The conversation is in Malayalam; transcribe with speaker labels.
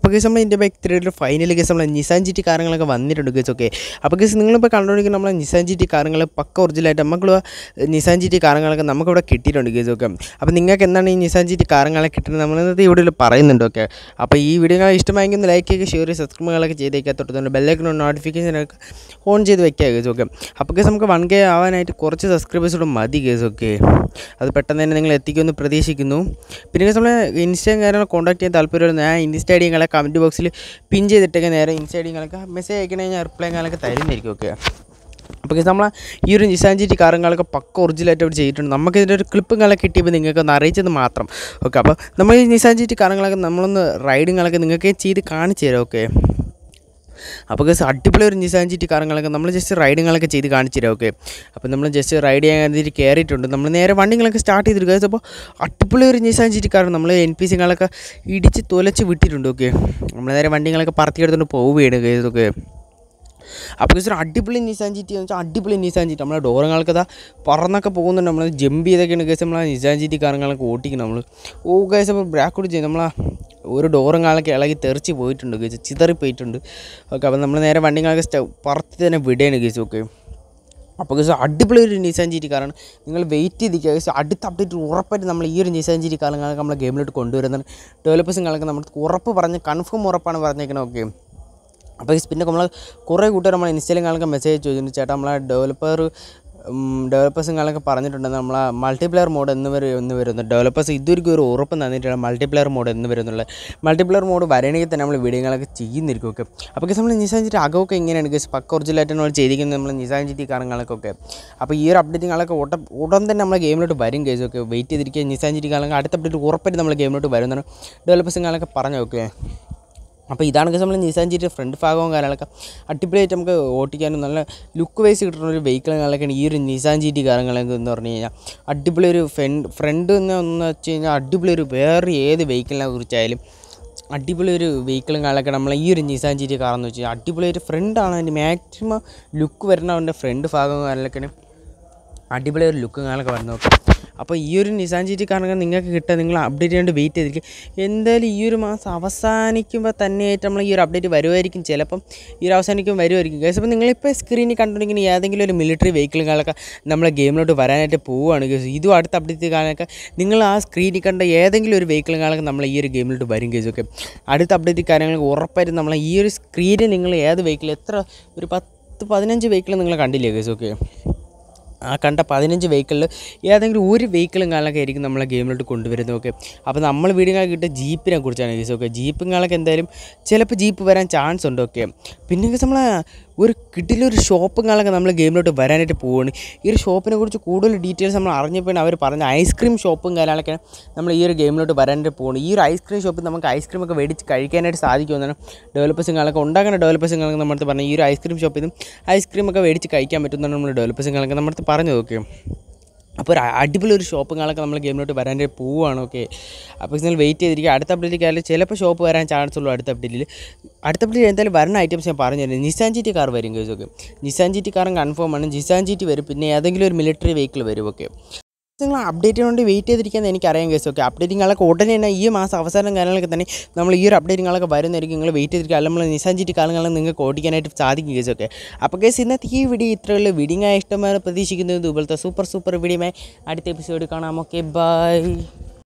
Speaker 1: അപ്പോൾ ഗസ് നമ്മൾ ഇന്ത്യ ബൈക്ക് ത്രീയുടെ ഫൈനൽ ഗസ് നമ്മൾ നിസാൻ ജി ടി കാറുകളൊക്കെ വന്നിട്ടുണ്ട് ഗസ് ഓക്കെ അപ്പോൾ ഗസ് നിങ്ങളിപ്പോൾ കണ്ടുകൊണ്ടിരിക്കുന്ന നമ്മളെ നിസാൻ ജി ടി കാര്യങ്ങൾ പക്ക ഒറിജിനലായിട്ട് നമുക്കുള്ള നിസാൻ ജി ടി കാര്യങ്ങളൊക്കെ നമുക്കിവിടെ കിട്ടിയിട്ടുണ്ട് ഗസ് ഓക്കെ അപ്പോൾ നിങ്ങൾക്ക് എന്താണ് ഈ നിസാൻ ജി ടി കാറുകളെ കിട്ടുന്നത് നമ്മൾ ഇന്നത്തെ ഈ വീഡിയോയിൽ പറയുന്നുണ്ട് ഓക്കെ അപ്പോൾ ഈ വീഡിയോ ഇഷ്ടമായെങ്കിൽ ഒന്ന് ലൈക്ക് ചെയ്യുക ഷെയർ ചെയ്യുക സബ്സ്ക്രൈബുകളൊക്കെ ചെയ്തേക്കുക തൊട്ടുകൊണ്ട് ബെല്ലൈക്കൺ നോട്ടിഫിക്കേഷനൊക്കെ ഓൺ ചെയ്ത് വെക്കുക ഗസ് ഓക്കെ അപ്പോൾ ഗസ് നമുക്ക് വൺ കെ ആവാനായിട്ട് കുറച്ച് സബ്സ്ക്രൈബേഴ്സോട് മതി ഗസ് ഓക്കെ അത് പെട്ടെന്ന് തന്നെ നിങ്ങൾ എത്തിക്കുമെന്ന് പ്രതീക്ഷിക്കുന്നു പിന്നെ നമ്മൾ ഇൻസ്റ്റാഗ്രാം കാര്യങ്ങൾ കോൺടാക്ട് ചെയ്യാൻ താല്പര്യമുള്ള ഞാൻ ഇൻസ്റ്റ ഐഡിയങ്ങളെ കമൻറ്റ് ബോക്സിൽ പിൻ ചെയ്തിട്ടൊക്കെ നേരെ ഇൻസൈഡിങ്ങളൊക്കെ മെസ്സേജ് അയക്കണമെങ്കിൽ കാലൊക്കെ തരുന്നതായിരിക്കും ഓക്കെ അപ്പോൾ നമ്മൾ ഈ ഒരു നിസാൻ ജി ടി കാറുകളൊക്കെ പക്ക ഒറിജിനലായിട്ട് അവർ ചെയ്തിട്ടുണ്ട് നമുക്ക് ഇതിൻ്റെ ഒരു ക്ലിപ്പുകളൊക്കെ കിട്ടിയപ്പോൾ നിങ്ങൾക്ക് ഒന്ന് അറിയിച്ചത് മാത്രം ഓക്കെ അപ്പോൾ നമ്മൾ ഈ നിസാൻ ജി ടി കാറുകളൊക്കെ നമ്മളൊന്ന് റൈഡിങ്ങളൊക്കെ നിങ്ങൾക്ക് ചെയ്ത് കാണിച്ചു തരാം ഓക്കെ അപ്പോൾ ഗസ് അടിപൊളി ഒരു നിസാൻ ജിറ്റി കാറങ്ങളൊക്കെ നമ്മൾ ജസ്റ്റ് റൈഡിങ്ങളൊക്കെ ചെയ്ത് കാണിച്ചുതരാം ഓക്കെ അപ്പോൾ നമ്മൾ ജസ്റ്റ് റൈഡ് ചെയ്യാൻ ഇതിൽ കയറിയിട്ടുണ്ട് നമ്മൾ നേരെ വണ്ടികളൊക്കെ സ്റ്റാർട്ട് ചെയ്തിട്ട് ഗസ് അപ്പോൾ അടിപൊളി ഒരു നിസാൻ ജിറ്റി കാർ നമ്മൾ എൻ പി സികളൊക്കെ ഇടിച്ച് തുലച്ച് വിട്ടിട്ടുണ്ട് ഓക്കെ നമ്മൾ നേരെ വണ്ടികളൊക്കെ പറത്തിയെടുത്തുകൊണ്ട് പോവുകയാണ് ഗസ് ഓക്കെ അപ്പോൾ ഗൈസ് അടിപൊളി നിസാൻ ചീറ്റി എന്ന് വെച്ചാൽ അടിപൊളി നിസാൻ ചീറ്റി നമ്മളെ ഡോറങ്ങൾക്ക് അതാ പറന്നൊക്കെ പോകുന്നുണ്ട് നമ്മൾ ജമ്പ് ചെയ്തൊക്കെയാണ് കേസ് നമ്മളെ നിസാൻ ചീറ്റി കാരണങ്ങളൊക്കെ ഓടിക്കണം നമ്മൾ ഓ കേസ് അപ്പോൾ ബ്രാക്കോട്ട് ചെയ്യും നമ്മളാ ഒരു ഡോറും കാലൊക്കെ ഇളകി തെറിച്ച് പോയിട്ടുണ്ട് കേസ് ചിതറി പോയിട്ടുണ്ട് ഓക്കെ അപ്പോൾ നമ്മൾ നേരെ വണ്ടികളൊക്കെ സ്റ്റ പറത്തി തന്നെ വിടുകയാണ് കേസ് ഓക്കെ അപ്പോൾ കേസ് അടിപൊളി ഒരു നിസാൻ ചീറ്റി കാരണം കാറാണ് നിങ്ങൾ വെയിറ്റ് ചെയ്തിരിക്കുക കേസ് അടുത്ത അപ്ഡേറ്റ് ഉറപ്പായിട്ട് നമ്മൾ ഈ ഒരു നിസാൻ ചീറ്റി കാലങ്ങളൊക്കെ നമ്മളെ ഗെയിമിലോട്ട് കൊണ്ടുവരുന്നതാണ് ഡെവലപ്പേഴ്സും കാലൊക്കെ നമ്മൾ ഉറപ്പ് പറഞ്ഞ് കൺഫേം ഉറപ്പാണ് പറഞ്ഞേക്കുന്നത് ഓക്കെ അപ്പോൾ ഈ പിന്നെ നമ്മൾ കുറേ കൂട്ടുകാർ നമ്മൾ ഇൻസ്റ്റയിലും കാണൊക്കെ മെസ്സേജ് ചോദിച്ചിട്ടുണ്ട് ചേട്ടാ നമ്മളെ ഡെവലപ്പർ ഡെവലപ്പേഴ്സും കാര്യങ്ങളൊക്കെ പറഞ്ഞിട്ടുണ്ട് നമ്മൾ മൾട്ടിപ്ലെയർ മോഡ് എന്ന് വരും എന്ന് വരുന്നത് ഡെവലപ്പേഴ്സ് ഇതുവരെയ്ക്കും ഒരു ഉറപ്പ് തന്നിട്ടാണ് മൾട്ടിപ്ലെയർ മോഡ് എന്ന് വരുന്നുള്ളത് മൾട്ടിപ്ലെയർ മോഡ് വരണമെങ്കിൽ തന്നെ നമ്മൾ വീഡിയോകളൊക്കെ ചെയ്യുന്നിരിക്കും ഒക്കെ അപ്പോൾ നമ്മൾ നിസാൻ ചിറ്റി അകമൊക്കെ എങ്ങനെയാണ് ഗസ് പക്ക ഒറിജിനലായിട്ട് നമ്മൾ ചെയ്തിരിക്കുന്നത് നമ്മൾ നിസാൻ ചിറ്റി കാരണങ്ങളൊക്കെ അപ്പോൾ ഈ ഒരു അപ്ഡേറ്റുകളൊക്കെ ഉടൻ ഉടൻ തന്നെ നമ്മൾ ഗെയിമിലോട്ട് വരും കേസ് ഒക്കെ വെയിറ്റ് ചെയ്തിരിക്കുക നിസാൻ ചിറ്റി കാരണങ്ങൾ അടുത്ത അപ്ഡേറ്റ് ഉറപ്പായിട്ട് നമ്മൾ ഗെയിമിലോട്ട് വരുന്നതാണ് ഡെവലപ്പേഴ്സും കാരണങ്ങളൊക്കെ പറഞ്ഞു ഓക്കെ അപ്പോൾ ഇതാണെങ്കിൽ നമ്മൾ നിസാൻ ജിയുടെ ഫ്രണ്ട് ഭാഗവും കാര്യങ്ങളൊക്കെ അടിപൊളിയായിട്ട് നമുക്ക് ഓട്ടിക്കാനും നല്ല ലുക്ക് വൈസ് കിട്ടുന്ന ഒരു വെഹിക്കിൾ കാര്യങ്ങളൊക്കെയാണ് ഈ ഒരു നിസാൻ ജീറ്റ് ടി കാര്യങ്ങളൊക്കെ എന്ന് പറഞ്ഞു കഴിഞ്ഞാൽ അടിപൊളി ഒരു ഫ്രണ്ട് ഫ്രണ്ട് എന്ന് വെച്ച് കഴിഞ്ഞാൽ അടിപൊളി ഒരു വേറെ ഏത് വെഹിക്കിളിനെ കുറിച്ചായാലും അടിപൊളി ഒരു വെഹിക്കിളും കാര്യങ്ങളൊക്കെ നമ്മൾ ഈ ഒരു നിസാൻ ജീറ്റ് ടി കാറെന്ന് വെച്ച് കഴിഞ്ഞാൽ അടിപൊളി ഒരു ഫ്രണ്ടാണ് അതിൻ്റെ മാക്സിമം ലുക്ക് വരുന്ന അവൻ്റെ ഫ്രണ്ട് ഭാഗവും കാര്യങ്ങളൊക്കെയാണ് അടിപൊളി ഒരു ലുക്കും കാര്യങ്ങളൊക്കെ വരുന്നത് അപ്പോൾ ഈ ഒരു നിസാൻ ജി ടി കാരണം നിങ്ങൾക്ക് കിട്ടുക നിങ്ങൾ അപ്ഡേറ്റ് ചെയ്യേണ്ട വെയിറ്റ് ചെയ്തിരിക്കും എന്തായാലും ഈ ഒരു മാസം അവസാനിക്കുമ്പോൾ തന്നെയായിട്ട് നമ്മൾ ഈ ഒരു അപ്ഡേറ്റ് വരുമായിരിക്കും ചിലപ്പം ഈ ഒരു അവസാനിക്കും വരുമായിരിക്കും ഗൈസ് അപ്പോൾ നിങ്ങളിപ്പോൾ സ്ക്രീനിൽ കണ്ടുണ്ടെങ്കിൽ ഏതെങ്കിലും ഒരു മിലിറ്ററി വെഹിക്കിളുകളൊക്കെ നമ്മളെ ഗെയിമിലോട്ട് വരാനായിട്ട് പോവുകയാണ് ഗൈസ് ഇതും അടുത്ത അപ്ഡേറ്റ് കാണാനൊക്കെ നിങ്ങൾ ആ സ്ക്രീനിൽ കണ്ട ഏതെങ്കിലും ഒരു വെഹിക്കിളുകളൊക്കെ നമ്മൾ ഈ ഒരു ഗെയിമിലോട്ട് വരും ഗൈസ് ഓക്കെ അടുത്ത അപ്ഡേറ്റ് കാര്യങ്ങൾ ഉറപ്പായിട്ടും നമ്മൾ ഈ ഒരു സ്ക്രീനിൽ നിങ്ങൾ ഏത് വെഹിക്കിൾ എത്ര ഒരു പത്ത് പതിനഞ്ച് വെഹിക്കിൾ നിങ്ങൾ കണ്ടില്ലേ ഗൈസ് ഓക്കെ ആ കണ്ട പതിനഞ്ച് വെഹിക്കിളിൽ ഏതെങ്കിലും ഒരു വെഹിക്കിളും കാലൊക്കെ ആയിരിക്കും നമ്മളെ ഗെയിമിലോട്ട് കൊണ്ടുവരുന്നത് ഓക്കെ അപ്പോൾ നമ്മൾ വീടുകൾ കിട്ടിയ ജീപ്പിനെ കുറിച്ചാണ് ഗീസ് ഓക്കെ ജീപ്പും കാണൊക്കെ എന്തായാലും ചിലപ്പോൾ ജീപ്പ് വരാൻ ചാൻസ് ഉണ്ട് ഓക്കെ പിന്നെ നമ്മളെ ഒരു കിട്ടിലൊരു ഷോപ്പുകളൊക്കെ നമ്മൾ ഗെയിമിലോട്ട് വരാനായിട്ട് പോവുകയാണ് ഈ ഒരു ഷോപ്പിനെ കുറിച്ച് കൂടുതൽ ഡീറ്റെയിൽസ് നമ്മൾ അറിഞ്ഞപ്പോഴാണ് അവർ പറഞ്ഞ ഐസ്ക്രീം ഷോപ്പും കാര്യങ്ങളൊക്കെ നമ്മൾ ഈ ഒരു ഗെയിമിലോട്ട് വരാനായിട്ട് പോകുന്നത് ഈ ഒരു ഐസ്ക്രീം ഷോപ്പിൽ നമുക്ക് ഐസ്ക്രീം ഒക്കെ മേടിച്ച് കഴിക്കാനായിട്ട് സാധിക്കുമെന്നാണ് ഡെവലപ്പേഴ്സും കാലൊക്കെ ഉണ്ടാക്കുന്ന ഡെവലപ്പേഴ്സും കാലൊക്കെ നമ്മളടുത്ത് പറഞ്ഞു ഈ ഒരു ഐസ്ക്രീം ഷോപ്പിൽ നിന്നും ഐസ്ക്രീം ഒക്കെ മേടിച്ച് കഴിക്കാൻ പറ്റുമെന്നാണ് നമ്മൾ ഡെവലപ്പേഴ്സും കാലൊക്കെ നമ്മളടുത്ത് പറഞ്ഞു നോക്കിയത് അപ്പോൾ ഒരു അടിപൊളി ഒരു ഷോപ്പുകളൊക്കെ നമ്മൾ ഗെയിമിലോട്ട് വരാൻ പോവുകയാണ് ഓക്കെ അപ്പോൾ നിങ്ങൾ വെയിറ്റ് ചെയ്തിരിക്കുക അടുത്ത അപ്ഡേറ്റ് കാര്യം ചിലപ്പോൾ ഷോപ്പ് വരാൻ ചാൻസ് ഉള്ളൂ അടുത്ത അപ്ഡേറ്റിൽ അടുത്ത അപ്ഡേറ്റ് എന്തായാലും വരുന്ന ഐറ്റംസ് ഞാൻ പറഞ്ഞു തരുന്നത് നിസാൻ ജി ടി കാർ വരും കേസൊക്കെ നിസാൻ ജി ടി കാറും കൺഫേം ആണ് നിസാൻ ജി ടി വരും പിന്നെ ഏതെങ്കിലും ഒരു മിലിറ്ററി വെഹിക്കിൾ വരും ഓക്കെ നിങ്ങൾ അപ്ഡേറ്റിന് വേണ്ടി വെയിറ്റ് ചെയ്തിരിക്കാൻ എനിക്കറിയാം കേസ് ഓക്കെ അപ്ഡേറ്റിങ്ങളൊക്കെ ഉടനെ തന്നെ ഈ മാസം അവസാനം കാര്യങ്ങളൊക്കെ തന്നെ നമ്മൾ ഈ ഒരു അപ്ഡേറ്റിങ്ങളൊക്കെ വരുന്നതായിരിക്കും നിങ്ങൾ വെയിറ്റ് ചെയ്തിരിക്കുക അല്ലെങ്കിൽ നമ്മൾ നിസാൻ കാലങ്ങളിൽ നിങ്ങൾക്ക് ഓടിക്കാനായിട്ട് സാധിക്കും കേസ് ഓക്കെ അപ്പോൾ കേസ് ഇന്നത്തെ ഈ വീഡിയോ ഇത്രയുള്ള വീഡിയോ ഇഷ്ടമായി പ്രതീക്ഷിക്കുന്നത് ഇതുപോലത്തെ സൂപ്പർ സൂപ്പർ ആയി അടുത്ത എപ്പിസോഡ് കാണാം ഓക്കെ ബൈ